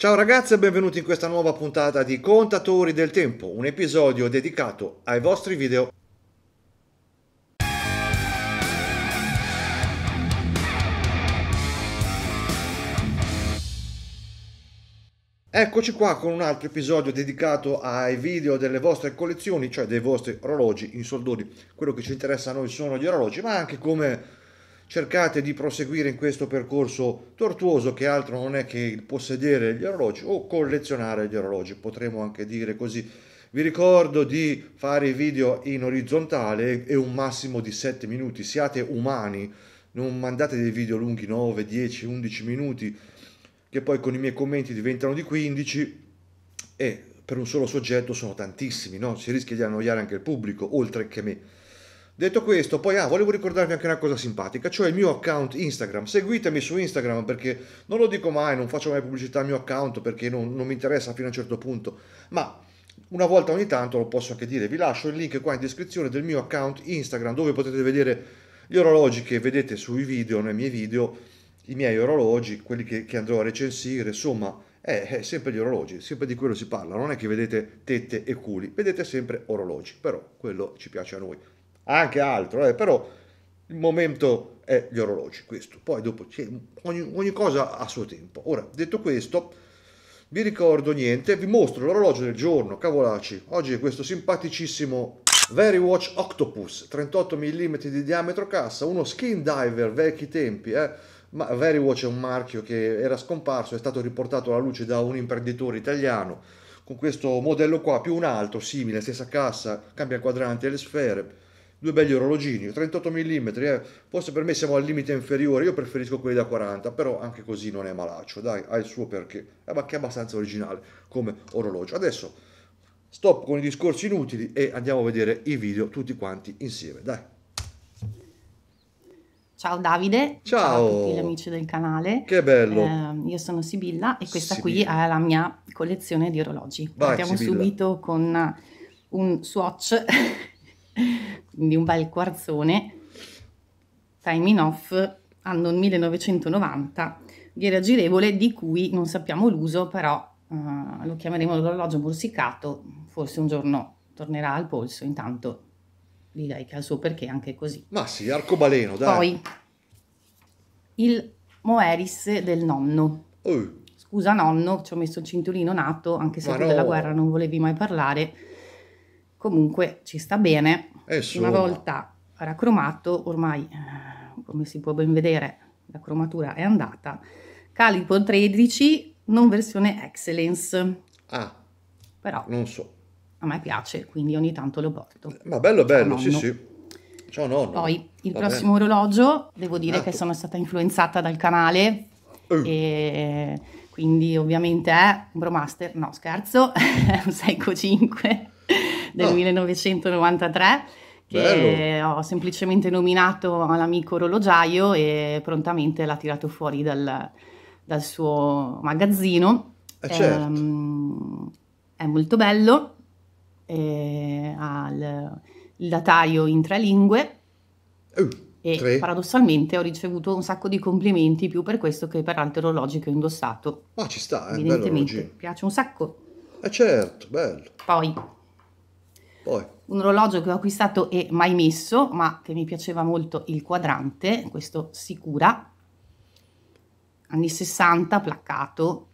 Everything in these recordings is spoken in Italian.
Ciao ragazzi e benvenuti in questa nuova puntata di Contatori del Tempo, un episodio dedicato ai vostri video. Eccoci qua con un altro episodio dedicato ai video delle vostre collezioni, cioè dei vostri orologi in soldoni. Quello che ci interessa a noi sono gli orologi, ma anche come cercate di proseguire in questo percorso tortuoso che altro non è che il possedere gli orologi o collezionare gli orologi, potremmo anche dire così. Vi ricordo di fare i video in orizzontale e un massimo di 7 minuti, siate umani, non mandate dei video lunghi 9, 10, 11 minuti che poi con i miei commenti diventano di 15 e per un solo soggetto sono tantissimi, no? si rischia di annoiare anche il pubblico oltre che me. Detto questo, poi ah, volevo ricordarvi anche una cosa simpatica, cioè il mio account Instagram. Seguitemi su Instagram perché non lo dico mai, non faccio mai pubblicità al mio account perché non, non mi interessa fino a un certo punto, ma una volta ogni tanto lo posso anche dire. Vi lascio il link qua in descrizione del mio account Instagram dove potete vedere gli orologi che vedete sui video, nei miei video, i miei orologi, quelli che, che andrò a recensire, insomma, è, è sempre gli orologi, sempre di quello si parla, non è che vedete tette e culi, vedete sempre orologi, però quello ci piace a noi anche altro, eh, però il momento è gli orologi, questo. Poi dopo ogni, ogni cosa a suo tempo. Ora, detto questo, vi ricordo niente, vi mostro l'orologio del giorno, cavolaci. Oggi è questo simpaticissimo Very Watch Octopus, 38 mm di diametro cassa, uno skin diver vecchi tempi, eh? ma Very è un marchio che era scomparso, è stato riportato alla luce da un imprenditore italiano con questo modello qua più un altro simile, stessa cassa, cambia quadrante e le sfere due belli orologini, 38 mm, eh. forse per me siamo al limite inferiore, io preferisco quelli da 40, però anche così non è malaccio, dai, ha il suo perché, eh, ma che è abbastanza originale come orologio. Adesso stop con i discorsi inutili e andiamo a vedere i video tutti quanti insieme, dai. Ciao Davide, ciao, ciao a tutti gli amici del canale. Che bello. Eh, io sono Sibilla e questa Sibilla. qui è la mia collezione di orologi. Vai, Partiamo Sibilla. subito con un swatch quindi un bel quarzone. timing off, anno 1990, ghiera girevole di cui non sappiamo l'uso, però uh, lo chiameremo l'orologio morsicato, forse un giorno tornerà al polso, intanto gli dai che ha il suo perché anche così. Ma sì, arcobaleno, dai. Poi il Moeris del nonno. Uh. Scusa nonno, ci ho messo il cinturino nato, anche se no. della guerra non volevi mai parlare. Comunque ci sta bene eh, una volta racromato, ormai eh, come si può ben vedere la cromatura è andata, Calipo 13 non versione excellence. Ah, però non so. A me piace, quindi ogni tanto lo porto. Ma bello bello, sì sì. Ciao nonno. Poi il Va prossimo bene. orologio, devo dire Nato. che sono stata influenzata dal canale uh. e quindi ovviamente è un Bromaster, no scherzo, è un 5 del oh. 1993 che Bello. ho semplicemente nominato all'amico orologiaio e prontamente l'ha tirato fuori dal, dal suo magazzino. Eh certo. ehm, è molto bello, eh, ha il, il, dataio in tre lingue uh, e tre. paradossalmente ho ricevuto un sacco di complimenti più per questo che per altri orologi che ho indossato. Ma ci sta, eh, evidentemente, piace un sacco. Eh certo, bello. Poi poi. Un orologio che ho acquistato e mai messo, ma che mi piaceva molto il quadrante, questo sicura, anni 60, placcato,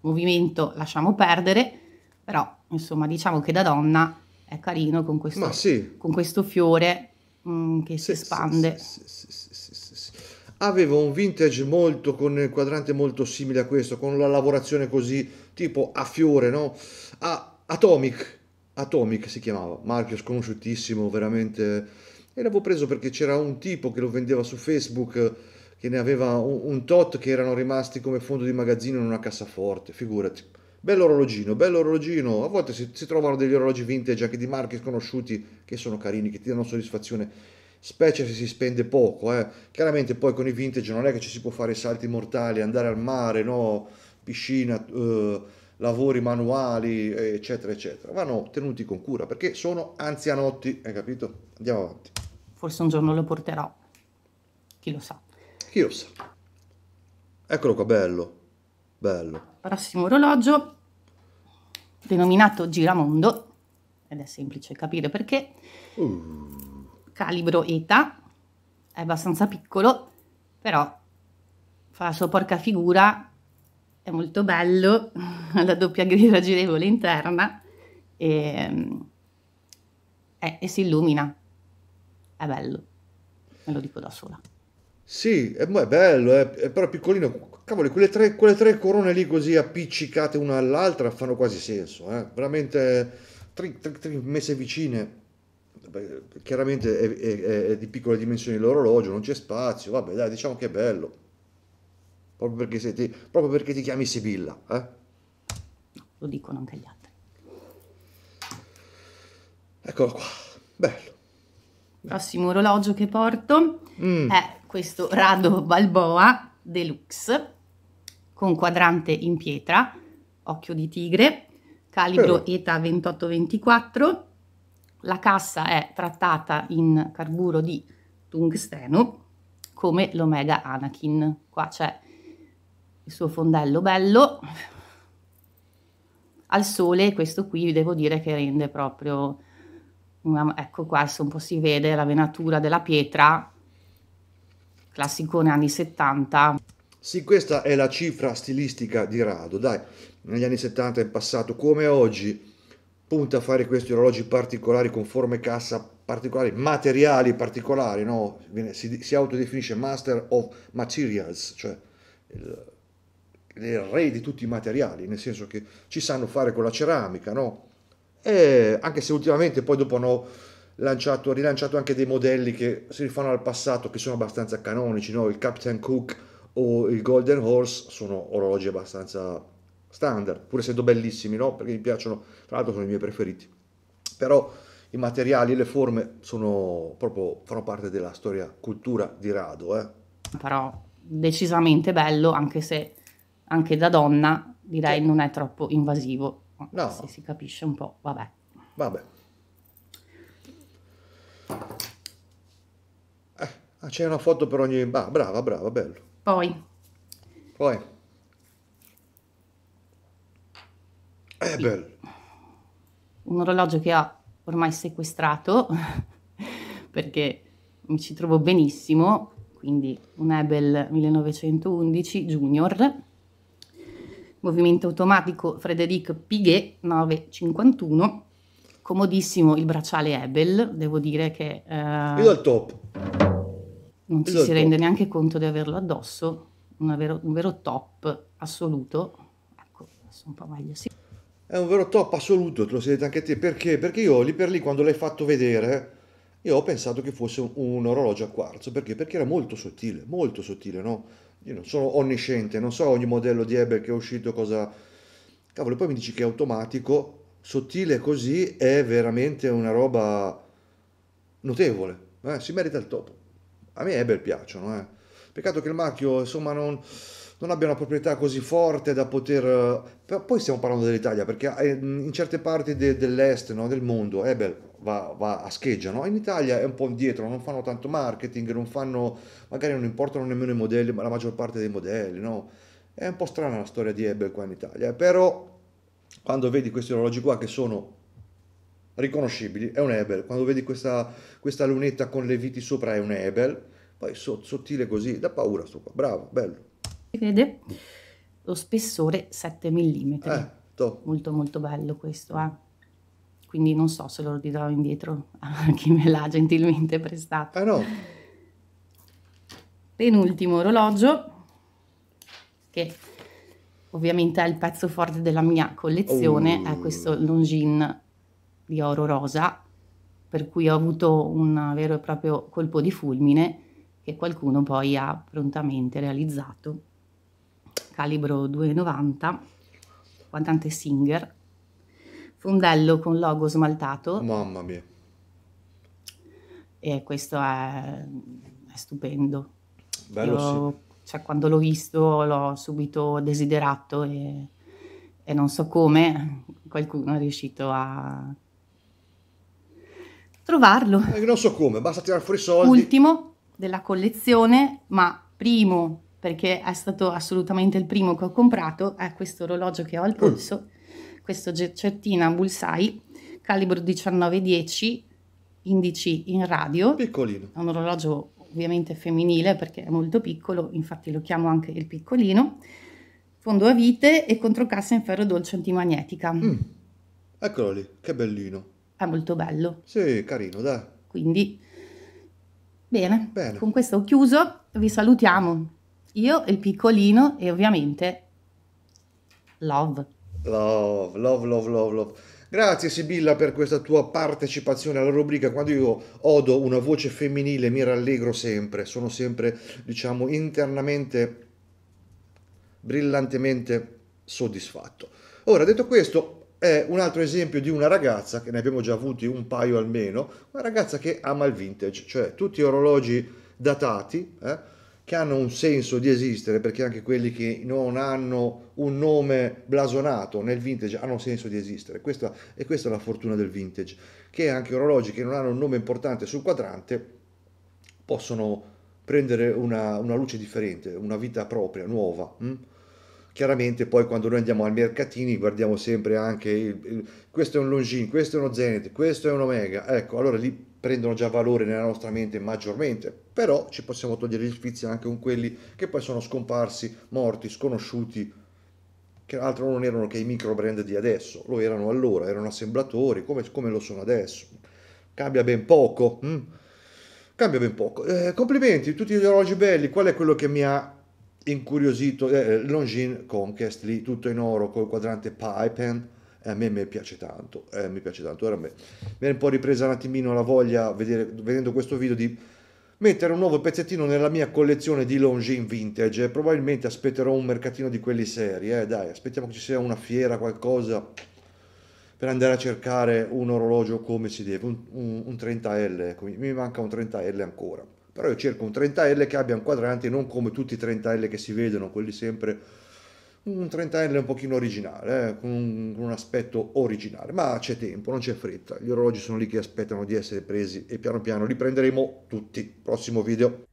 movimento lasciamo perdere, però insomma diciamo che da donna è carino con questo, sì. con questo fiore mm, che sì, si espande. Sì, Avevo un vintage molto con il quadrante molto simile a questo, con la lavorazione così tipo a fiore, no? A Atomic, Atomic si chiamava, marchio sconosciutissimo, veramente. E l'avevo preso perché c'era un tipo che lo vendeva su Facebook, che ne aveva un, un tot che erano rimasti come fondo di magazzino in una cassaforte, figurati. Bello orologino, bello orologino. A volte si, si trovano degli orologi vintage anche di marchi sconosciuti che sono carini, che ti danno soddisfazione, specie se si spende poco. Eh. Chiaramente poi con i vintage non è che ci si può fare salti mortali, andare al mare, no, piscina. Eh lavori manuali, eccetera, eccetera. Vanno tenuti con cura perché sono anzianotti, hai capito? Andiamo avanti. Forse un giorno lo porterò, chi lo sa. Chi lo sa. Eccolo qua, bello, bello. Prossimo orologio, denominato Giramondo, ed è semplice capire perché, uh. calibro ETA, è abbastanza piccolo, però fa la sua porca figura è molto bello, la doppia griglia girevole interna e, e, eh, e si illumina. È bello, me lo dico da sola. Sì, è, è bello, è, è, però piccolino. Cavoli, quelle tre, quelle tre, corone lì così appiccicate una all'altra fanno quasi senso, eh? veramente tri, tri, tri, messe vicine. Beh, chiaramente è, è, di piccole dimensioni l'orologio, non c'è spazio, vabbè dai, diciamo che è bello proprio perché, ti, proprio perché ti chiami Sibilla. Eh? Lo dicono anche gli altri. Eccolo qua, bello. Il prossimo orologio che porto mm. è questo Rado Balboa Deluxe con quadrante in pietra, occhio di tigre, calibro eh. ETA 2824. La cassa è trattata in carburo di tungsteno come l'Omega Anakin. Qua c'è il suo fondello bello al sole, questo qui devo dire che rende proprio, una, ecco qua se un po' si vede la venatura della pietra, classicone anni 70. Sì, questa è la cifra stilistica di Rado, dai, negli anni 70 in passato, come oggi, punta a fare questi orologi particolari con forme cassa particolari, materiali particolari, no? si, si autodefinisce Master of Materials, cioè il, il re di tutti i materiali, nel senso che ci sanno fare con la ceramica, no? E anche se ultimamente poi dopo hanno lanciato, rilanciato anche dei modelli che si rifanno al passato, che sono abbastanza canonici, no? Il Captain Cook o il Golden Horse sono orologi abbastanza standard, pur essendo bellissimi, no? Perché mi piacciono, tra l'altro sono i miei preferiti. Però i materiali e le forme sono proprio, fanno parte della storia, cultura di Rado, eh? Però decisamente bello, anche se anche da donna, direi sì. non è troppo invasivo. No. Se si capisce un po', vabbè. Vabbè. Eh, ah, c'è una foto per ogni... Ah, brava, brava, bello. Poi. Poi. È eh, bello. Un orologio che ha ormai sequestrato perché mi ci trovo benissimo, quindi un Ebel 1911 Junior movimento automatico Frederic Piguet 951, comodissimo il bracciale Ebel, devo dire che... Eh, Io al top. Non Io ci si top. rende neanche conto di averlo addosso, vero, un vero top assoluto. Ecco, adesso un po' meglio sì. È un vero top assoluto, te lo siete anche te, perché? Perché io lì per lì quando l'hai fatto vedere, io ho pensato che fosse un, un orologio a quarzo, perché? Perché era molto sottile, molto sottile, no? io non sono onnisciente, non so ogni modello di Eber che è uscito cosa... Cavolo, poi mi dici che è automatico, sottile così, è veramente una roba notevole, eh? si merita il topo. A me Eber piacciono, eh? peccato che il marchio insomma non non abbia una proprietà così forte da poter... Eh, poi stiamo parlando dell'Italia, perché eh, in certe parti de, dell'est no, del mondo Ebel eh, va, va, a scheggia, no? in Italia è un po' indietro, non fanno tanto marketing, non fanno, magari non importano nemmeno i modelli, ma la maggior parte dei modelli. No? È un po' strana la storia di Ebel qua in Italia, però quando vedi questi orologi qua che sono riconoscibili, è un Ebel, quando vedi questa, questa lunetta con le viti sopra è un Ebel, poi sottile così, da paura sto qua, bravo, bello si vede lo spessore 7 mm. Eh, molto molto bello questo, eh? quindi non so se lo ridarò indietro a chi me l'ha gentilmente prestato. Eh no. Penultimo orologio, che ovviamente è il pezzo forte della mia collezione, oh. è questo Longines di oro rosa, per cui ho avuto un vero e proprio colpo di fulmine che qualcuno poi ha prontamente realizzato calibro 2,90, quadrante Singer, fondello con logo smaltato. Mamma mia. E questo è, è stupendo. Bello, Io, sì. cioè, quando l'ho visto l'ho subito desiderato e, e non so come qualcuno è riuscito a trovarlo. Eh, non so come, basta tirare fuori i soldi. Ultimo della collezione, ma primo perché è stato assolutamente il primo che ho comprato, è questo orologio che ho al mm. polso, mm. questo Gecettina Bullseye, calibro 1910, indici in radio. Piccolino. È un orologio ovviamente femminile perché è molto piccolo, infatti lo chiamo anche il piccolino. Fondo a vite e controcassa in ferro dolce antimagnetica. Mm. Eccolo lì, che bellino. È molto bello. Sì, carino, dai. Quindi, bene, bene. con questo ho chiuso, vi salutiamo. Io, il piccolino e ovviamente Love. Love, love, love, love, love. Grazie Sibilla per questa tua partecipazione alla rubrica. Quando io odo una voce femminile mi rallegro sempre, sono sempre, diciamo, internamente, brillantemente soddisfatto. Ora, detto questo, è un altro esempio di una ragazza, che ne abbiamo già avuti un paio almeno, una ragazza che ama il vintage, cioè tutti orologi datati, eh, che hanno un senso di esistere, perché anche quelli che non hanno un nome blasonato nel vintage hanno senso di esistere. Questa, e questa è la fortuna del vintage, che anche orologi che non hanno un nome importante sul quadrante possono prendere una, una luce differente, una vita propria, nuova. Hm? Chiaramente poi quando noi andiamo al mercatini guardiamo sempre anche il, il, questo è un Longin, questo è uno Zenith, questo è un Omega, ecco, allora lì prendono già valore nella nostra mente maggiormente, però ci possiamo togliere gli sfizi anche con quelli che poi sono scomparsi, morti, sconosciuti, che altro non erano che i micro brand di adesso, lo erano allora, erano assemblatori come, come lo sono adesso. Cambia ben poco. Hm? Cambia ben poco. Eh, complimenti, tutti gli orologi belli, qual è quello che mi ha incuriosito? Eh, Longines Conquest lì, tutto in oro col quadrante Pipen a me, me piace tanto, eh, mi piace tanto. Ora me, mi è un po' ripresa un attimino la voglia, vedere, vedendo questo video, di mettere un nuovo pezzettino nella mia collezione di Longines vintage. Probabilmente aspetterò un mercatino di quelli seri, eh, dai, aspettiamo che ci sia una fiera, qualcosa, per andare a cercare un orologio come si deve, un, un, un 30L, ecco, mi manca un 30L ancora. Però io cerco un 30L che abbia un quadrante, non come tutti i 30L che si vedono, quelli sempre un trentennale un pochino originale, eh, con, un, con un aspetto originale, ma c'è tempo, non c'è fretta, gli orologi sono lì che aspettano di essere presi e piano piano li prenderemo tutti. Prossimo video.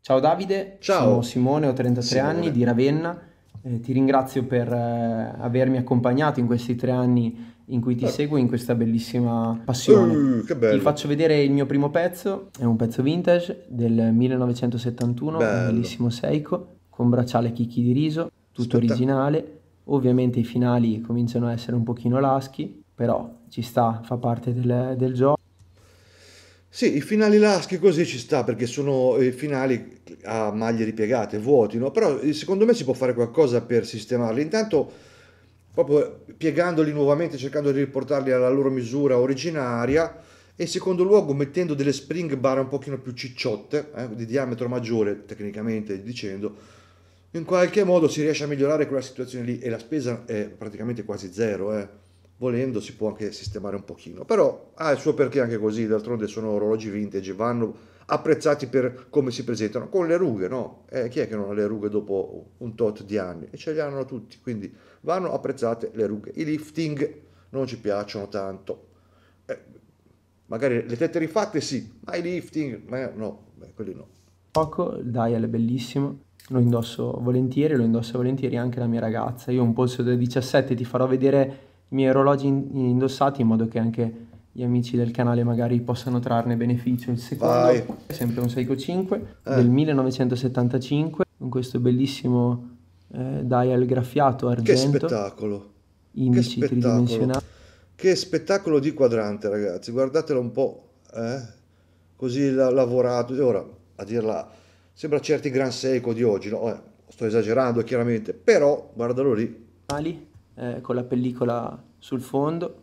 Ciao Davide, Ciao. sono Simone, ho 33 Simone. anni di Ravenna, eh, ti ringrazio per eh, avermi accompagnato in questi tre anni in cui ti seguo in questa bellissima passione. Uh, Ti faccio vedere il mio primo pezzo, è un pezzo vintage del 1971, bello. un bellissimo Seiko con bracciale chicchi di riso tutto Aspetta. originale. Ovviamente i finali cominciano a essere un pochino laschi, però ci sta, fa parte del, del gioco. Sì, i finali laschi così ci sta perché sono i eh, finali a maglie ripiegate, vuoti, no? però eh, secondo me si può fare qualcosa per sistemarli. Intanto proprio piegandoli nuovamente, cercando di riportarli alla loro misura originaria e in secondo luogo mettendo delle spring bar un pochino più cicciotte, eh, di diametro maggiore tecnicamente dicendo, in qualche modo si riesce a migliorare quella situazione lì e la spesa è praticamente quasi zero, eh. volendo si può anche sistemare un pochino, però ha il suo perché anche così, d'altronde sono orologi vintage, vanno apprezzati per come si presentano, con le rughe, no? Eh, chi è che non ha le rughe dopo un tot di anni? E ce le hanno tutti, quindi vanno apprezzate le rughe. I lifting non ci piacciono tanto, eh, magari le tette rifatte sì, ma i lifting, ma no, beh, quelli no. Poco, il dial è bellissimo, lo indosso volentieri, lo indossa volentieri anche la mia ragazza. Io un polso del 17, ti farò vedere i miei orologi indossati in modo che anche gli amici del canale magari possano trarne beneficio. Il secondo Vai. è sempre un Seiko 5 eh. del 1975 con questo bellissimo eh, dial graffiato argento. Che spettacolo! Indici che spettacolo. tridimensionali. Che spettacolo di quadrante ragazzi, guardatelo un po', eh? così lavorato. Ora, a dirla Sembra certi Gran Seco di oggi, no? Eh, sto esagerando chiaramente, però guardalo lì. Ali, eh, con la pellicola sul fondo,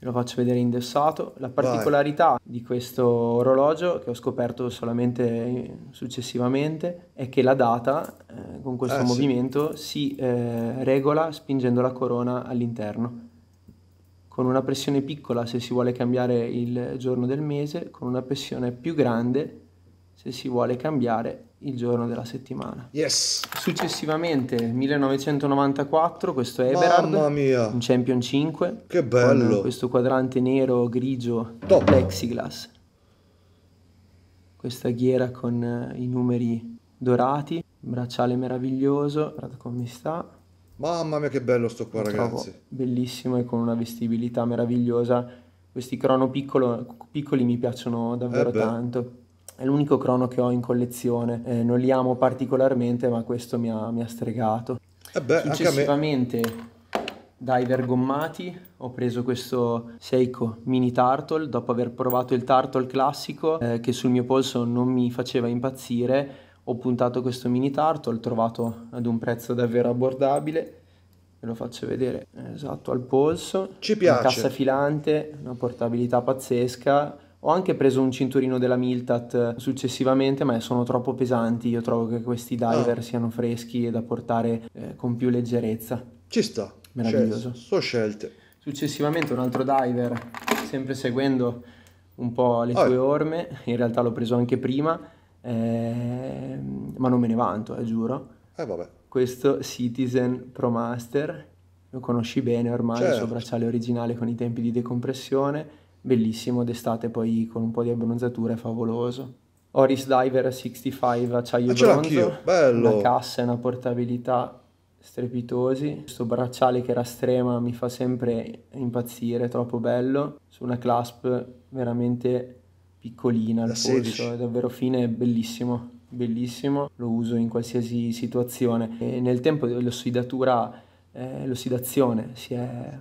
lo faccio vedere indossato. La particolarità Vai. di questo orologio, che ho scoperto solamente successivamente, è che la data eh, con questo eh, movimento sì. si eh, regola spingendo la corona all'interno. Con una pressione piccola se si vuole cambiare il giorno del mese, con una pressione più grande se si vuole cambiare il giorno della settimana. Yes. Successivamente 1994, questo è Eberhard, Mamma mia. un Champion 5. Che bello. questo quadrante nero grigio Top. plexiglass. Questa ghiera con eh, i numeri dorati, bracciale meraviglioso, guardate come sta. Mamma mia che bello sto qua Lo ragazzi. Bellissimo e con una vestibilità meravigliosa. Questi crono piccolo, piccoli mi piacciono davvero eh tanto è l'unico crono che ho in collezione, eh, non li amo particolarmente ma questo mi ha, mi ha stregato. Eh beh, Successivamente diver gommati ho preso questo Seiko mini turtle dopo aver provato il turtle classico eh, che sul mio polso non mi faceva impazzire ho puntato questo mini turtle trovato ad un prezzo davvero abbordabile ve lo faccio vedere esatto al polso ci piace una cassa filante una portabilità pazzesca ho anche preso un cinturino della Miltat eh, successivamente, ma sono troppo pesanti. Io trovo che questi ah. diver ah. siano freschi e da portare eh, con più leggerezza. Ci sta. Meraviglioso. Scelte. So scelte. Successivamente un altro diver, sempre seguendo un po' le tue ah. orme. In realtà l'ho preso anche prima, eh, ma non me ne vanto, eh, giuro. Eh vabbè. Questo Citizen Pro Master lo conosci bene ormai, certo. il suo certo. bracciale originale con i tempi di decompressione bellissimo d'estate poi con un po' di abbronzatura è favoloso. Oris Diver 65 acciaio ah, bronzo, bello. una cassa e una portabilità strepitosi. Questo bracciale che era strema mi fa sempre impazzire, troppo bello, su una clasp veramente piccolina al polso, è davvero fine bellissimo, bellissimo, lo uso in qualsiasi situazione. E nel tempo l'ossidatura, eh, l'ossidazione si è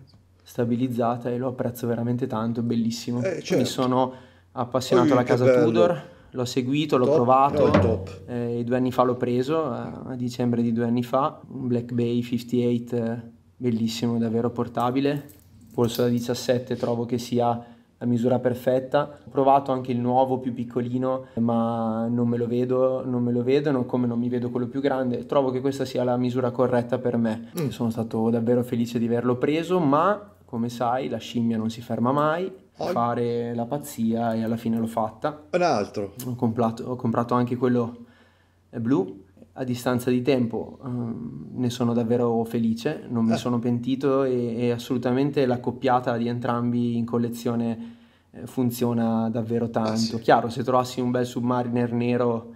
stabilizzata e lo apprezzo veramente tanto, è bellissimo. Eh, certo. Mi sono appassionato alla casa bello. Tudor, l'ho seguito, l'ho top, provato, eh, eh due anni fa l'ho preso, a, a, dicembre di due anni fa, un Black Bay 58 eh, bellissimo, davvero portabile, polso da 17 trovo che sia la misura perfetta. Ho provato anche il nuovo più piccolino, ma non me lo vedo, non me lo vedono, come non mi vedo quello più grande. Trovo che questa sia la misura corretta per me. Mm. Sono stato davvero felice di averlo preso, ma come sai, la scimmia non si ferma mai, Oggi... fare la pazzia e alla fine l'ho fatta. Un altro. Ho comprato, ho comprato anche quello eh, blu. A distanza di tempo um, ne sono davvero felice, non mi eh. sono pentito e, e assolutamente la coppiata di entrambi in collezione eh, funziona davvero tanto. Ah, sì. Chiaro, se trovassi un bel Submariner nero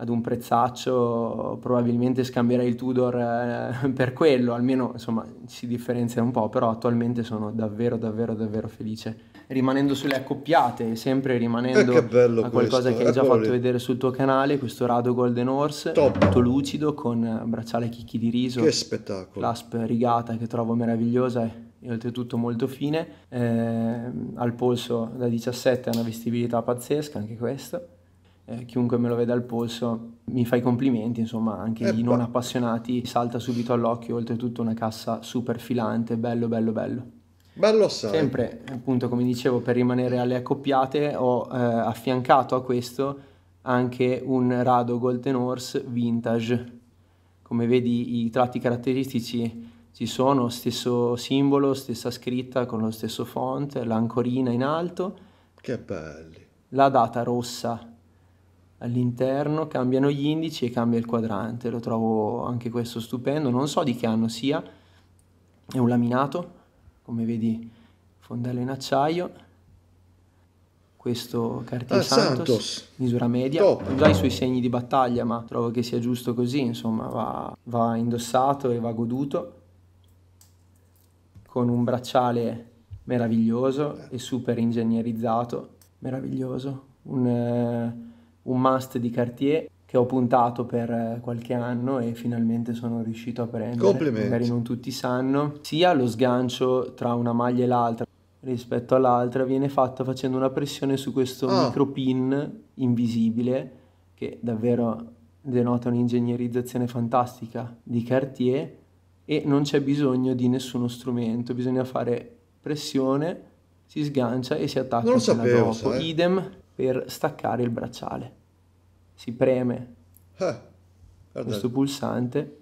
ad un prezzaccio probabilmente scambierei il Tudor eh, per quello, almeno insomma si differenzia un po', però attualmente sono davvero davvero davvero felice. Rimanendo sulle accoppiate, sempre rimanendo eh a qualcosa questo, che hai già eh, fatto lì. vedere sul tuo canale, questo rado Golden Horse, Top. tutto lucido con bracciale chicchi di riso. Che spettacolo! L'asp rigata che trovo meravigliosa e oltretutto molto fine, eh, al polso da 17 ha una vestibilità pazzesca anche questo eh, chiunque me lo veda al polso mi fa i complimenti, insomma anche eh, i non appassionati salta subito all'occhio, oltretutto una cassa super filante, bello bello bello. Bello sai. Sempre, appunto come dicevo, per rimanere alle accoppiate ho eh, affiancato a questo anche un Rado Golden Horse Vintage. Come vedi i tratti caratteristici ci sono, stesso simbolo, stessa scritta con lo stesso font, l'ancorina in alto. Che belli. La data rossa all'interno, cambiano gli indici e cambia il quadrante, lo trovo anche questo stupendo, non so di che anno sia, è un laminato, come vedi fondello in acciaio, questo cartier ah, Santos, Santos, misura media, Top. già i suoi segni di battaglia ma trovo che sia giusto così, insomma va, va indossato e va goduto, con un bracciale meraviglioso e super ingegnerizzato, meraviglioso, un... Eh, un must di Cartier che ho puntato per eh, qualche anno e finalmente sono riuscito a prendere. Magari non tutti sanno, sia lo sgancio tra una maglia e l'altra rispetto all'altra viene fatto facendo una pressione su questo ah. micro pin invisibile che davvero denota un'ingegnerizzazione fantastica di Cartier e non c'è bisogno di nessuno strumento, bisogna fare pressione, si sgancia e si attacca non lo sapevo, dopo. Sai. Idem per staccare il bracciale. Si preme eh, questo pulsante.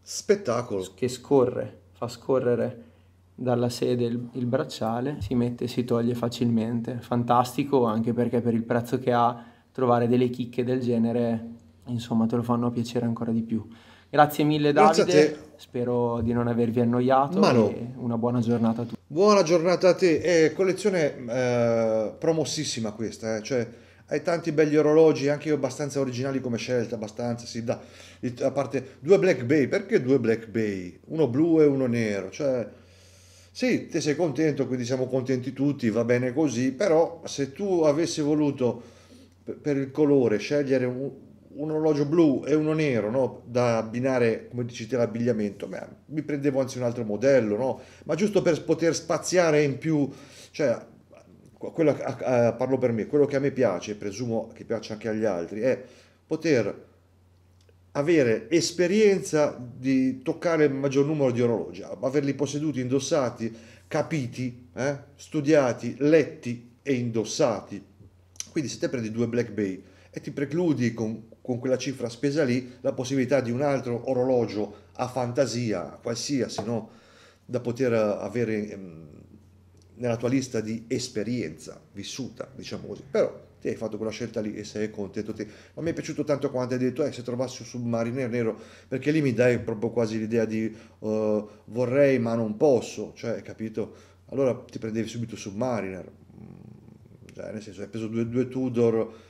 Spettacolo. Che scorre, fa scorrere dalla sede il, il bracciale, si mette e si toglie facilmente. Fantastico anche perché per il prezzo che ha trovare delle chicche del genere, insomma, te lo fanno piacere ancora di più. Grazie mille Davide, Grazie spero di non avervi annoiato no. e una buona giornata a tutti. Buona giornata a te, è eh, collezione eh, promossissima questa, eh? cioè hai tanti belli orologi, anche io abbastanza originali come scelta, abbastanza, sì, da, a parte due Black Bay, perché due Black Bay? Uno blu e uno nero, cioè, sì, te sei contento, quindi siamo contenti tutti, va bene così, però se tu avessi voluto per il colore scegliere un, un orologio blu e uno nero no? da abbinare, come dici te, l'abbigliamento, Beh, mi prendevo anzi un altro modello, no? ma giusto per poter spaziare in più, cioè, quello, eh, parlo per me, quello che a me piace, presumo che piaccia anche agli altri, è poter avere esperienza di toccare il maggior numero di orologi, averli posseduti, indossati, capiti, eh? studiati, letti e indossati. Quindi se te prendi due Black Bay e ti precludi con con quella cifra spesa lì la possibilità di un altro orologio a fantasia, qualsiasi, no? da poter eh, avere ehm, nella tua lista di esperienza vissuta, diciamo così. Però ti hai fatto quella scelta lì e sei contento. Te. Ma mi è piaciuto tanto quanto hai detto, eh, se trovassi un submariner nero, perché lì mi dai proprio quasi l'idea di uh, vorrei ma non posso, cioè, capito? Allora ti prendevi subito Submariner, mm, cioè, nel senso hai preso due, due Tudor,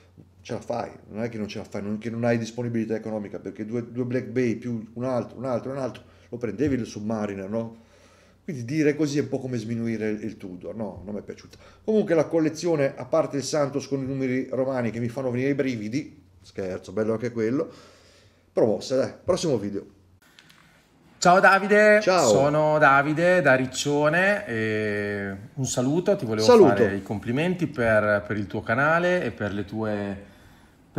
ce la fai, non è che non ce la fai, non, che non hai disponibilità economica, perché due, due Black Bay più un altro, un altro, un altro, lo prendevi il Submariner, no? Quindi dire così è un po' come sminuire il, il Tudor, no, non mi è piaciuta. Comunque la collezione, a parte il Santos con i numeri romani che mi fanno venire i brividi, scherzo, bello anche quello, promossa, dai, prossimo video. Ciao Davide, Ciao. sono Davide da Riccione e un saluto, ti volevo saluto. fare i complimenti per, per, il tuo canale e per le tue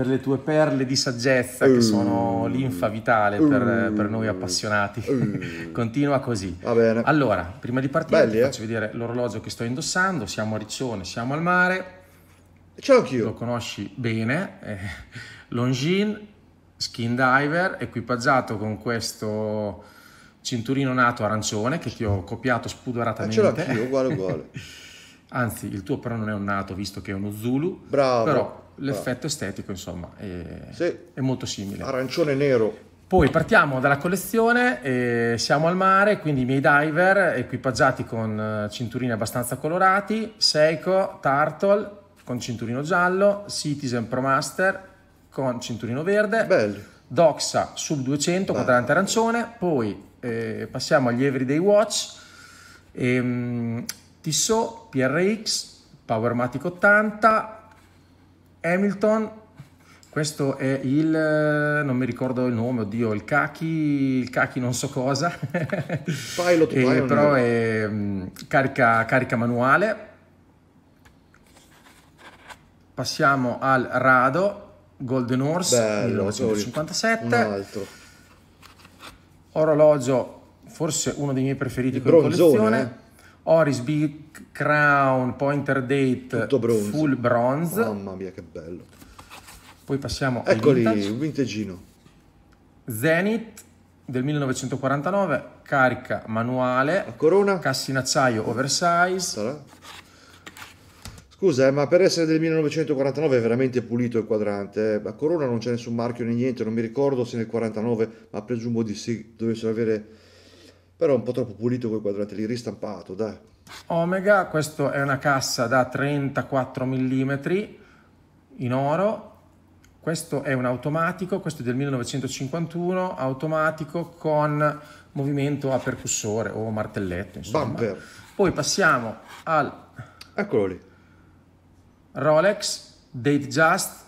per le tue perle di saggezza che mm. sono linfa vitale per, mm. per noi appassionati. Mm. Continua così. Allora, prima di partire Belli, eh? faccio eh? vedere l'orologio che sto indossando. Siamo a Riccione, siamo al mare. Ce l'ho anch'io. Lo conosci bene. Eh. Longin, skin diver, equipaggiato con questo cinturino nato arancione che ti ho copiato spudoratamente. Eh, ce l'ho anch'io, uguale uguale. Anzi, il tuo però non è un nato, visto che è uno Zulu. Bravo. Però l'effetto estetico insomma è, sì. è molto simile. Arancione e nero. Poi partiamo dalla collezione, siamo al mare, quindi i miei diver equipaggiati con eh, cinturini abbastanza colorati, Seiko, Turtle con cinturino giallo, Citizen Pro Master con cinturino verde, Belli. Doxa sub 200 quadrante ah. arancione, poi eh, passiamo agli Everyday Watch, ehm, Tissot, PRX, Powermatic 80, Hamilton, questo è il, eh, non mi ricordo il nome, oddio, il Kaki, il Kaki non so cosa, Pilot, e, eh, però è mm, carica, carica manuale. Passiamo al Rado, Golden Horse, Bello, 1957. Orologio, forse uno dei miei preferiti il con bronzone, collezione. Eh? Oris, Big Crown, Pointer Date, bronze. Full Bronze. Mamma mia che bello. Poi passiamo a. Eccoli, al vintage. vintagino. Zenith del 1949, carica manuale. La corona. Cassi in acciaio oversize. Sarà. Scusa, eh, ma per essere del 1949 è veramente pulito il quadrante. Eh. A Corona non c'è nessun marchio né niente, non mi ricordo se nel 49, ma presumo di sì, dovessero avere però è un po' troppo pulito quel quadrante lì, ristampato, dai. Omega, questa è una cassa da 34 mm in oro, questo è un automatico, questo è del 1951, automatico con movimento a percussore o martelletto, insomma. Bumper. Poi passiamo al... Eccolo lì. Rolex Date Just,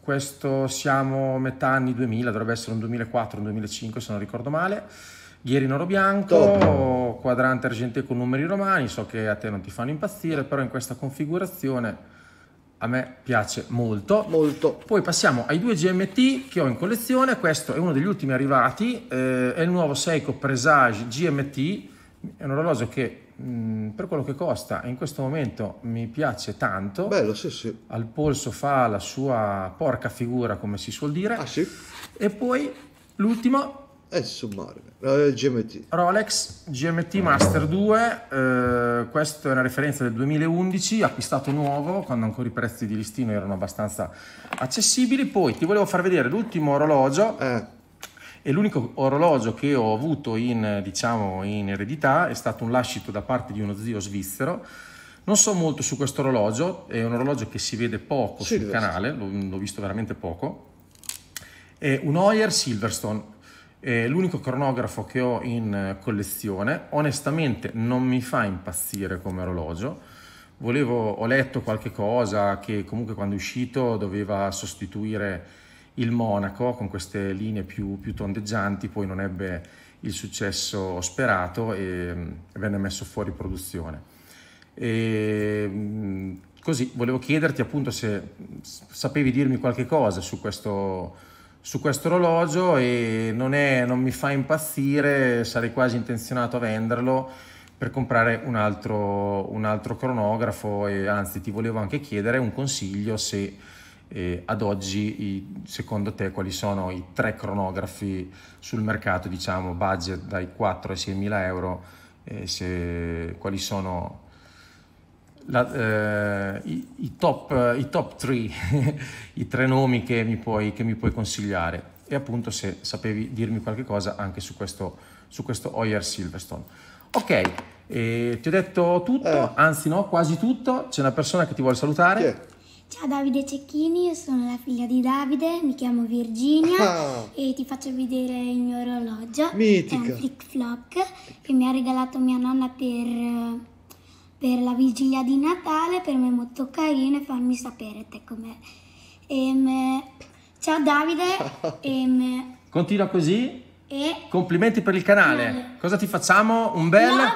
questo siamo metà anni 2000, dovrebbe essere un 2004, un 2005 se non ricordo male Ghieri in oro bianco, Torno. quadrante argente con numeri romani, so che a te non ti fanno impazzire, però in questa configurazione a me piace molto. molto. Poi passiamo ai due GMT che ho in collezione, questo è uno degli ultimi arrivati, eh, è il nuovo Seiko Presage GMT, è un orologio che mh, mm, per quello che costa in questo momento mi piace tanto. Bello, sì, sì. Al polso fa la sua porca figura, come si suol dire. Ah, sì? E poi l'ultimo e eh, sommare eh, GMT Rolex GMT Master 2 eh, questa è una referenza del 2011 acquistato nuovo quando ancora i prezzi di listino erano abbastanza accessibili poi ti volevo far vedere l'ultimo orologio eh. e l'unico orologio che ho avuto in, diciamo, in eredità è stato un lascito da parte di uno zio svizzero non so molto su questo orologio è un orologio che si vede poco sì, sul canale l'ho visto veramente poco è un Hoyer Silverstone eh, l'unico cronografo che ho in eh, collezione, onestamente non mi fa impazzire come orologio. Volevo, ho letto qualche cosa che comunque quando è uscito doveva sostituire il Monaco con queste linee più, più tondeggianti, poi non ebbe il successo sperato e mm, venne messo fuori produzione. E, mm, così volevo chiederti appunto se sapevi dirmi qualche cosa su questo su questo orologio e non, è, non, mi fa impazzire, sarei quasi intenzionato a venderlo per comprare un altro, un altro cronografo e anzi ti volevo anche chiedere un consiglio se eh, ad oggi secondo te quali sono i tre cronografi sul mercato diciamo budget dai 4 ai 6 mila euro eh, se, quali sono la, eh, i, i, top, i top three, i tre nomi che mi, puoi, che mi puoi consigliare e appunto se sapevi dirmi qualche cosa anche su questo, su questo Hoyer Silverstone. Ok, eh, ti ho detto tutto, eh. anzi no, quasi tutto, c'è una persona che ti vuole salutare. Ciao Davide Cecchini, io sono la figlia di Davide, mi chiamo Virginia ah. e ti faccio vedere il mio orologio. Mitica. È un flick flock che mi ha regalato mia nonna per eh, per la vigilia di Natale, per me è molto carino e fammi sapere te com'è. Ehm, ciao Davide. Ehm, Continua così. E complimenti per il canale. Ehm. Cosa ti facciamo? Un bel... Love.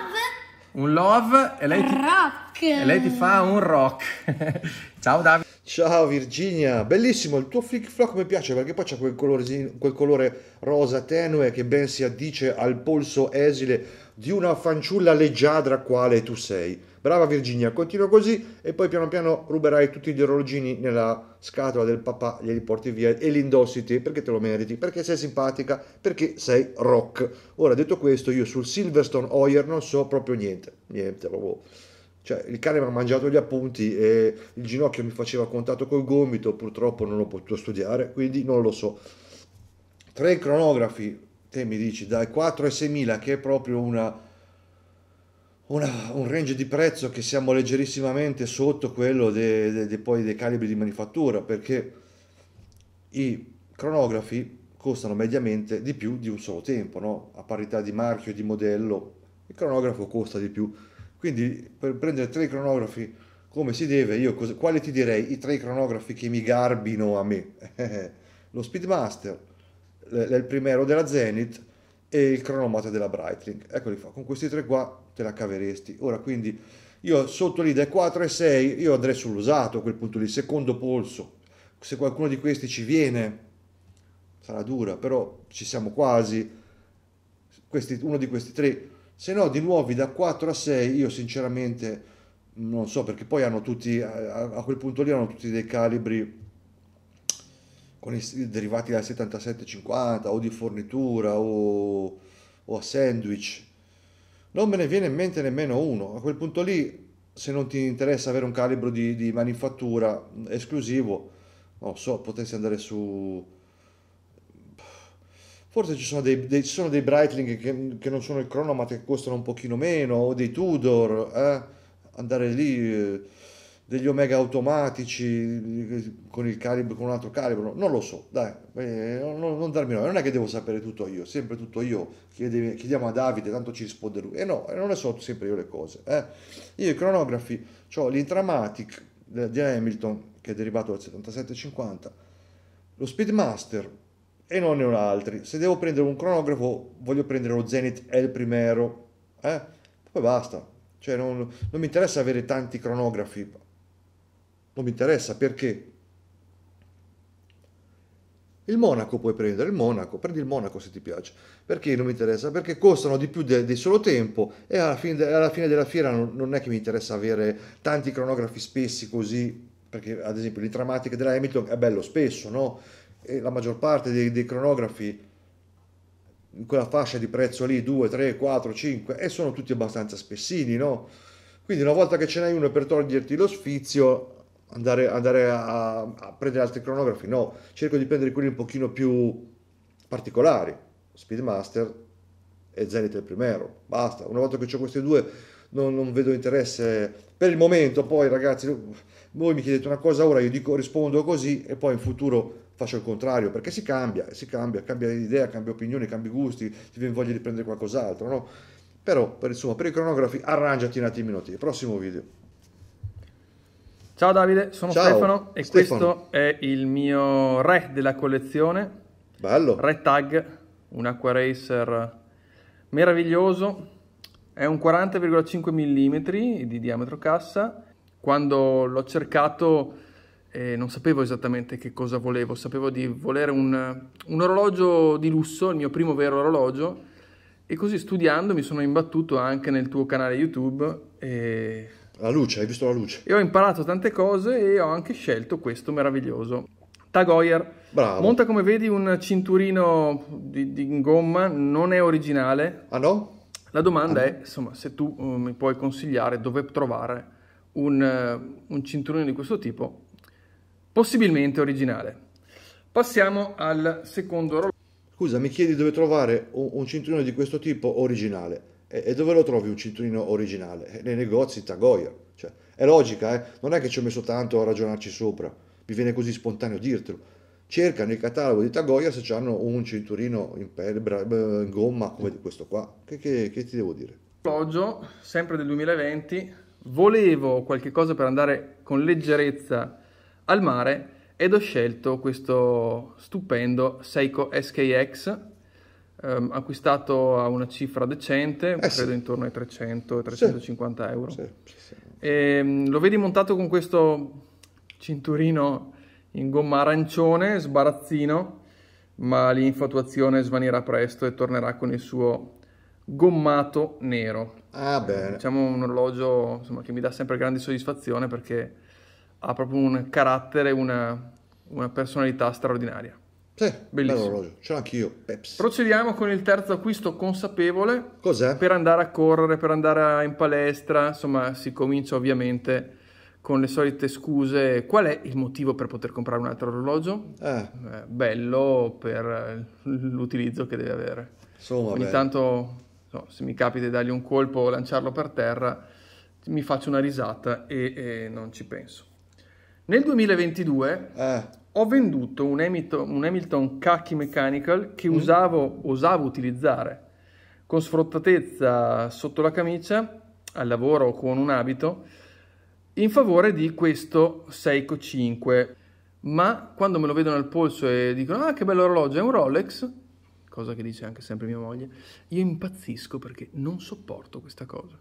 Un love e lei, ti... rock. e lei ti fa un rock. ciao Davide. Ciao Virginia, bellissimo il tuo flick flock mi piace perché poi c'è quel, quel, colore rosa tenue che ben si addice al polso esile di una fanciulla leggiadra quale tu sei. Brava Virginia, continua così e poi piano piano ruberai tutti gli orologini nella scatola del papà, glieli porti via e li indossiti perché te lo meriti, perché sei simpatica, perché sei rock. Ora detto questo, io sul Silverstone Hoyer non so proprio niente, niente proprio. Boh. Cioè, il cane mi ha mangiato gli appunti e il ginocchio mi faceva contatto col gomito, purtroppo non ho potuto studiare, quindi non lo so. Tre cronografi, te mi dici, dai 4 ai 6 mila, che è proprio una una, un range di prezzo che siamo leggerissimamente sotto quello de, de, de poi dei calibri di manifattura perché i cronografi costano mediamente di più di un solo tempo, no? a parità di marchio e di modello il cronografo costa di più. Quindi per prendere tre cronografi come si deve, io cosa, quali ti direi i tre cronografi che mi garbino a me? Lo Speedmaster, il primero della Zenith e il cronometro della brightling Eccoli qua, con questi tre qua te la caveresti. Ora quindi io sotto lì dai 4 ai 6 io andrei sull'usato a quel punto lì, secondo polso. Se qualcuno di questi ci viene sarà dura, però ci siamo quasi. Questi, uno di questi tre, se no di nuovi da 4 a 6 io sinceramente non so perché poi hanno tutti a, quel punto lì hanno tutti dei calibri con i derivati da 50 o di fornitura o, o a sandwich non me ne viene in mente nemmeno uno. A quel punto lì, se non ti interessa avere un calibro di, di manifattura esclusivo, non so, potresti andare su... Forse ci sono dei, dei, ci sono dei Breitling che, che, non sono il Chrono ma che costano un pochino meno, o dei Tudor, eh? andare lì... Eh degli Omega automatici con, il calibro, con un altro calibro, non lo so, dai, eh, non, non darmi noi, non è che devo sapere tutto io, sempre tutto io, chiede, chiediamo a Davide, tanto ci risponde lui, e eh no, eh, non le so sempre io le cose. Eh. Io i cronografi, ho l'Intramatic eh, di Hamilton, che è derivato dal 7750, lo Speedmaster, e non ne ho altri. Se devo prendere un cronografo, voglio prendere lo Zenith El Primero, eh? poi basta. Cioè non, non mi interessa avere tanti cronografi, non mi interessa perché. Il monaco puoi prendere, il monaco, prendi il monaco se ti piace. Perché non mi interessa? Perché costano di più del de solo tempo e alla fine, alla fine della fiera non, non, è che mi interessa avere tanti cronografi spessi così, perché ad esempio l'intramatica della Hamilton è bello spesso, no? E la maggior parte dei, dei cronografi in quella fascia di prezzo lì 2, 3, 4, 5 e sono tutti abbastanza spessini, no? Quindi una volta che ce n'hai uno per toglierti lo sfizio, andare, andare a, a, prendere altri cronografi, no, cerco di prendere quelli un pochino più particolari, Speedmaster e Zenith il primero, basta, una volta che ho questi due non, non, vedo interesse per il momento, poi ragazzi, voi mi chiedete una cosa ora, io dico, rispondo così e poi in futuro faccio il contrario, perché si cambia, si cambia, cambia idea, cambia opinioni, cambia gusti, ti viene voglia di prendere qualcos'altro, no? Però, per, insomma, per i cronografi arrangiati un attimino prossimo video. Ciao Davide, sono Ciao, Stefano e Stefano. questo è il mio re della collezione. Bello. Re Tag, un Aquaracer meraviglioso. È un 40,5 mm di diametro cassa. Quando l'ho cercato eh, non sapevo esattamente che cosa volevo, sapevo di volere un, un orologio di lusso, il mio primo vero orologio. E così studiando mi sono imbattuto anche nel tuo canale YouTube e la luce, hai visto la luce. E ho imparato tante cose e ho anche scelto questo meraviglioso. Tag Heuer. Bravo. Monta come vedi un cinturino di, di gomma, non è originale. Ah no? La domanda ah, è, insomma, se tu uh, mi puoi consigliare dove trovare un, uh, un cinturino di questo tipo, possibilmente originale. Passiamo al secondo orologio. Scusa, mi chiedi dove trovare un, un cinturino di questo tipo originale. E, dove lo trovi un cinturino originale? Eh, nei negozi Tagoyer. Cioè, è logica, eh? non è che ci ho messo tanto a ragionarci sopra, mi viene così spontaneo dirtelo. Cerca nel catalogo di Tagoya se hanno un cinturino in, pelle, eh, in gomma come questo qua. Che, che, che ti devo dire? Orologio, sempre del 2020, volevo qualche cosa per andare con leggerezza al mare ed ho scelto questo stupendo Seiko SKX ehm, acquistato a una cifra decente, eh credo sì. intorno ai 300-350 sì. euro. Sì, e, ehm, lo vedi montato con questo cinturino in gomma arancione, sbarazzino, ma l'infatuazione svanirà presto e tornerà con il suo gommato nero. Ah, bene. diciamo un orologio insomma, che mi dà sempre grande soddisfazione perché ha proprio un carattere, una, una personalità straordinaria. Sì, bellissimo. Ce l'ho anch'io, Pepsi. Procediamo con il terzo acquisto consapevole. Cos'è? Per andare a correre, per andare in palestra, insomma, si comincia ovviamente con le solite scuse. Qual è il motivo per poter comprare un altro orologio? Eh. Eh, bello per l'utilizzo che deve avere. Insomma, Ogni beh. tanto, so, se mi capita di dargli un colpo o lanciarlo per terra, mi faccio una risata e, e non ci penso. Nel 2022... Eh ho venduto un Hamilton, un Hamilton Khaki Mechanical che mm. usavo, osavo utilizzare con sfrottatezza sotto la camicia al lavoro o con un abito in favore di questo Seiko 5 ma quando me lo vedono al polso e dicono ah che bello orologio è un Rolex cosa che dice anche sempre mia moglie io impazzisco perché non sopporto questa cosa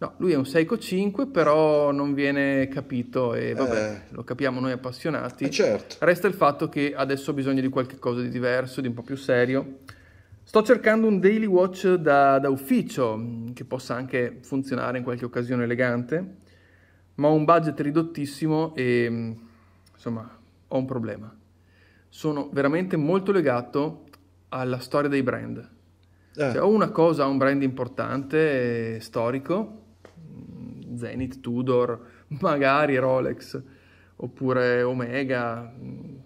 No, lui è un Seiko 5, però non viene capito e vabbè, eh. lo capiamo noi appassionati. Eh certo. Resta il fatto che adesso ho bisogno di qualcosa di diverso, di un po' più serio. Sto cercando un daily watch da, da ufficio, mm, che possa anche funzionare in qualche occasione elegante, ma ho un budget ridottissimo e mm, insomma ho un problema. Sono veramente molto legato alla storia dei brand. Eh. Cioè, ho una cosa, un brand importante, eh, storico, Zenith, Tudor, magari Rolex, oppure Omega, eh.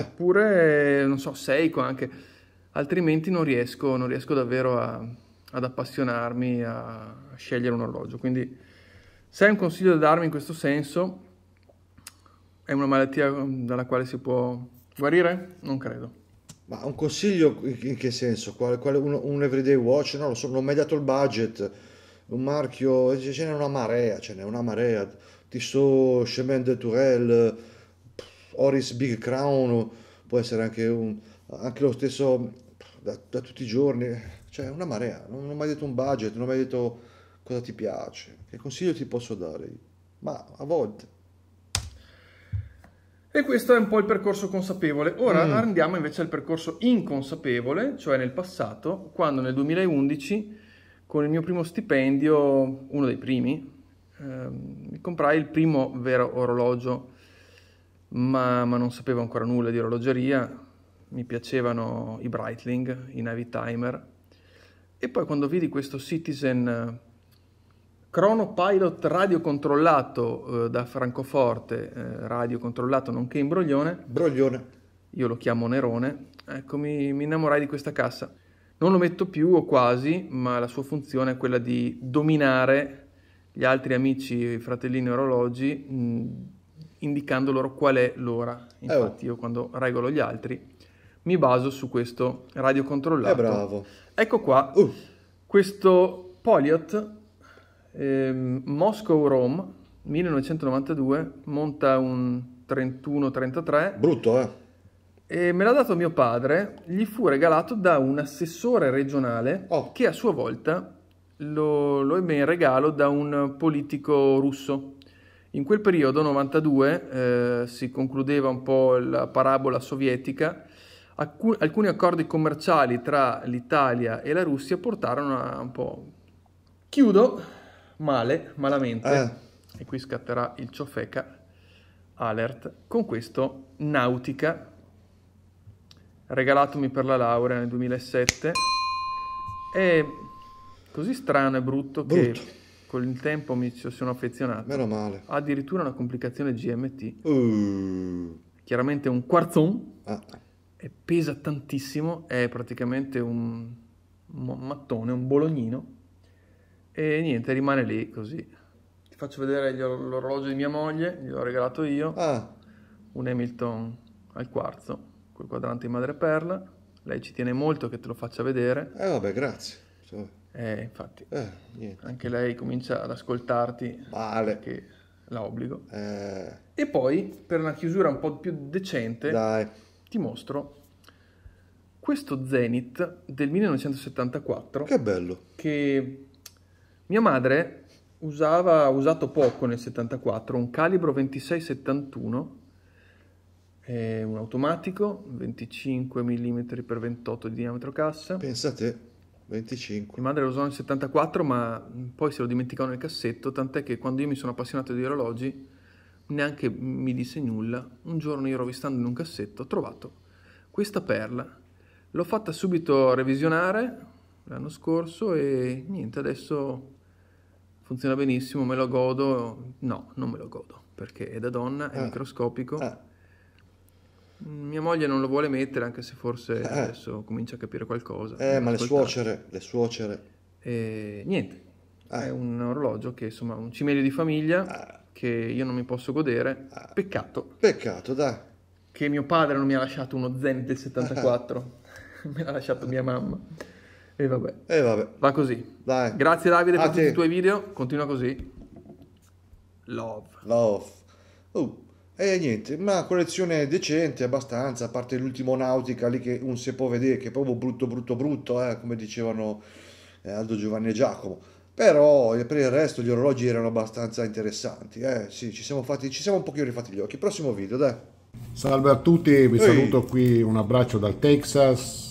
oppure, non so, Seiko anche. Altrimenti non riesco, non riesco davvero a, ad appassionarmi a scegliere un orologio. Quindi se hai un consiglio da darmi in questo senso, è una malattia mm, dalla quale si può guarire? Non credo. Ma un consiglio in che senso? Quale, quale un, un, everyday watch? No, non so, non ho mai dato il budget un marchio, ce n'è una marea, ce n'è una marea, Tissot, Chemin de Tourelle, Oris Big Crown, può essere anche, un, anche lo stesso da, da, tutti i giorni, cioè una marea, non, non ho mai detto un budget, non ho mai detto cosa ti piace, che consiglio ti posso dare, ma a volte. E questo è un po' il percorso consapevole. Ora mm. andiamo invece al percorso inconsapevole, cioè nel passato, quando nel 2011 con il mio primo stipendio, uno dei primi, ehm, comprai il primo vero orologio, ma, ma, non sapevo ancora nulla di orologeria, mi piacevano i Breitling, i Navy Timer, e poi quando vidi questo Citizen eh, Chronopilot radiocontrollato eh, da Francoforte, eh, controllato nonché in broglione, broglione, io lo chiamo Nerone, ecco mi, mi innamorai di questa cassa. Non lo metto più o quasi, ma la sua funzione è quella di dominare gli altri amici fratellini orologi mh, indicando loro qual è l'ora. Infatti eh, oh. io quando regolo gli altri mi baso su questo radiocontrollato. È eh, bravo. Ecco qua, uh. questo Polyot eh, Moscow Rome 1992 monta un 31-33. Brutto, eh? E me l'ha dato mio padre, gli fu regalato da un assessore regionale oh. che a sua volta lo, lo ebbe in regalo da un politico russo. In quel periodo, 92, eh, si concludeva un po' la parabola sovietica, Alcun, alcuni accordi commerciali tra l'Italia e la Russia portarono a un po'... Chiudo male, malamente, eh. e qui scatterà il ciofeca alert, con questo Nautica regalatomi per la laurea nel 2007. È così strano e brutto, brutto. che con il tempo mi ci sono affezionato. Meno male. Ha addirittura una complicazione GMT. Uh. Chiaramente un quarzon. Ah. E pesa tantissimo, è praticamente un, mattone, un bolognino. E niente, rimane lì così Ti faccio vedere l'orologio di mia moglie, gliel'ho regalato io, ah. un Hamilton al quarzo quel quadrante in madreperla. Lei ci tiene molto che te lo faccia vedere. Eh vabbè, grazie. Eh, infatti. Eh, anche lei comincia ad ascoltarti. Vale. Che la obbligo. Eh. E poi, per una chiusura un po' più decente, Dai. ti mostro questo Zenith del 1974. Che bello. Che mia madre usava, usato poco nel 74, un calibro 2671 è un automatico, 25 mm x 28 di diametro cassa. Pensate, 25. Mia madre lo usò nel 74, ma poi se lo dimenticavo nel cassetto, tant'è che quando io mi sono appassionato di orologi neanche mi disse nulla. Un giorno io rovistando in un cassetto ho trovato questa perla. L'ho fatta subito revisionare l'anno scorso e niente, adesso funziona benissimo, me lo godo. No, non me lo godo, perché è da donna, è ah. microscopico. Ah mia moglie non lo vuole mettere, anche se forse eh. adesso comincia a capire qualcosa. Eh, ma le suocere, le suocere. E, eh, niente, eh. è un orologio che insomma un cimelio di famiglia eh. che io non mi posso godere. Ah. Peccato. Peccato, dai. Che mio padre non mi ha lasciato uno Zen del 74, me l'ha lasciato mia mamma. E vabbè. E vabbè. Va così. Dai. Grazie Davide a per te. tutti i tuoi video, continua così. Love. Love. Oh. E niente, ma collezione decente abbastanza, a parte l'ultimo Nautica lì che un se può vedere, che è proprio brutto brutto brutto, eh, come dicevano eh, Aldo Giovanni e Giacomo. Però eh, per il resto gli orologi erano abbastanza interessanti, eh sì, ci siamo, fatti, ci siamo un pochino rifatti gli occhi. Prossimo video, dai. Salve a tutti, vi Ehi. saluto qui, un abbraccio dal Texas,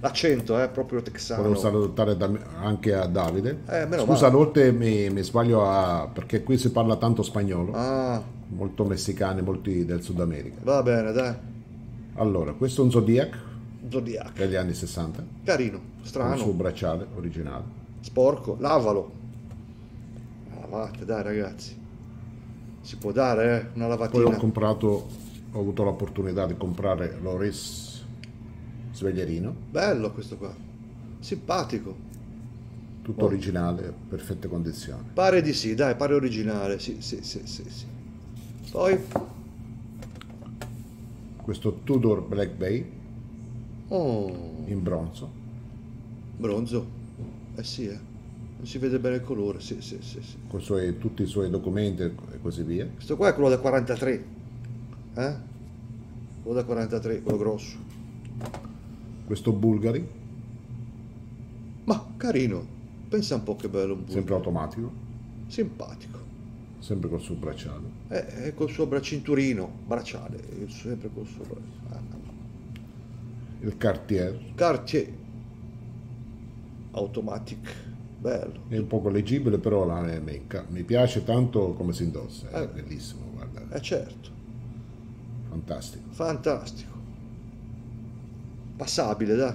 l'accento è eh, proprio texano. Volevo salutare da, anche a Davide. Eh, Scusa, a volte mi, mi, sbaglio a, perché qui si parla tanto spagnolo, ah. molto messicani, molti del Sud America. Va bene, dai. Allora, questo è un Zodiac. Zodiac. Degli anni 60. Carino, strano. il suo bracciale originale. Sporco, lavalo. Lavate, ah, dai ragazzi. Si può dare eh? una lavatina. Poi ho comprato, ho avuto l'opportunità di comprare l'Oris Sveglierino. Bello questo qua. Simpatico. Tutto oh. originale, perfette condizioni. Pare di sì, dai, pare originale. Sì, sì, sì, sì, sì. Poi questo Tudor Black Bay oh. in bronzo. Bronzo? Eh sì, eh. Non si vede bene il colore, sì, sì, sì. sì. Con suoi, tutti i suoi documenti e così via. Questo qua è quello da 43. Eh? Quello da 43, quello grosso questo Bulgari. Ma carino, pensa un po' che bello un Bulgari. Sempre automatico. Simpatico. Sempre col suo bracciale. Eh, eh col suo bracinturino, bracciale, sempre col suo bracciale. Ah, Il Cartier. Cartier. Automatic. Bello. È un poco leggibile, però la mecca. Mi piace tanto come si indossa, è eh, bellissimo, guarda. È eh, certo. Fantastico. Fantastico passabile, dai.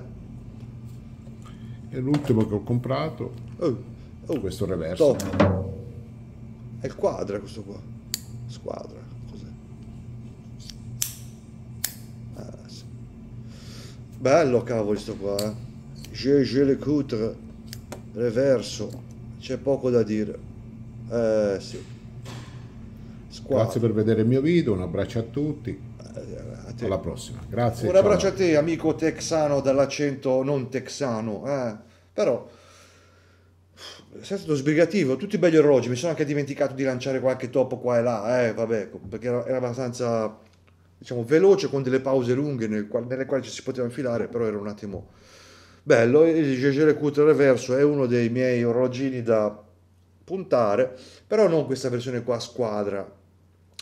E l'ultimo che ho comprato, oh, oh, questo reverso. Top. È il quadra questo qua. Squadra, cos'è? Ah, sì. Bello cavolo sto qua, eh. Je, je le coutre, reverso, c'è poco da dire. Eh sì. Squadra. Grazie per vedere il mio video, un abbraccio a tutti. Assolutamente. Alla prossima. Grazie. Un abbraccio a te, amico texano dall'accento non texano. Eh. Però sei stato sbrigativo, tutti belli orologi, mi sono anche dimenticato di lanciare qualche topo qua e là, eh, vabbè, perché era, era abbastanza diciamo, veloce con delle pause lunghe nel, nelle quali ci si poteva infilare, però era un attimo bello. Il Gegere Cutter Reverso è uno dei miei orologini da puntare, però non questa versione qua a squadra,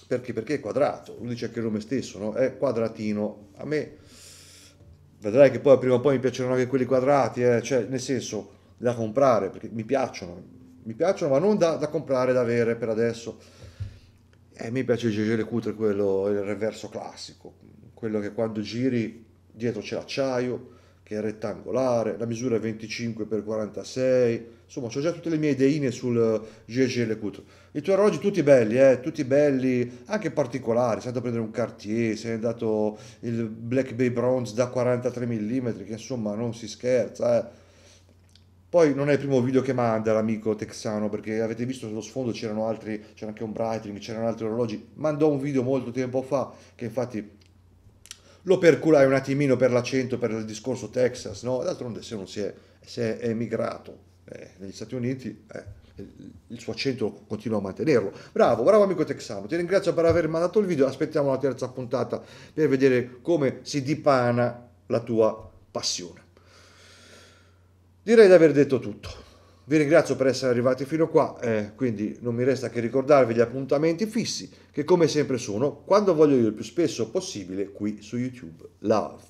perché? Perché è quadrato, lo dice anche il nome stesso, no? è quadratino. A me, vedrai che poi prima o poi mi piaceranno anche quelli quadrati, eh? cioè nel senso da comprare, perché mi piacciono, mi piacciono ma non da, da comprare, da avere per adesso. Eh, mi piace il Gegele Cutre, quello, il reverso classico, quello che quando giri dietro c'è l'acciaio, che è rettangolare, la misura è 25x46, insomma ho già tutte le mie ideine sul GG GGL Cutro. I tuoi orologi tutti belli, eh, tutti belli, anche particolari, sei andato a prendere un Cartier, sei andato il Black Bay Bronze da 43 mm, che insomma non si scherza, eh. Poi non è il primo video che manda l'amico texano, perché avete visto sullo sfondo c'erano altri, c'era anche un Breitling, c'erano altri orologi. Mandò un video molto tempo fa, che infatti lo perculai un attimino per l'accento, per il discorso Texas, no? D'altronde se uno si è, se è emigrato eh, negli Stati Uniti, eh, il suo accento continua a mantenerlo. Bravo, bravo amico texano, ti ringrazio per aver mandato il video, aspettiamo la terza puntata per vedere come si dipana la tua passione. Direi di aver detto tutto. Vi ringrazio per essere arrivati fino qua, eh, quindi non mi resta che ricordarvi gli appuntamenti fissi che come sempre sono, quando voglio io il più spesso possibile, qui su YouTube. Love!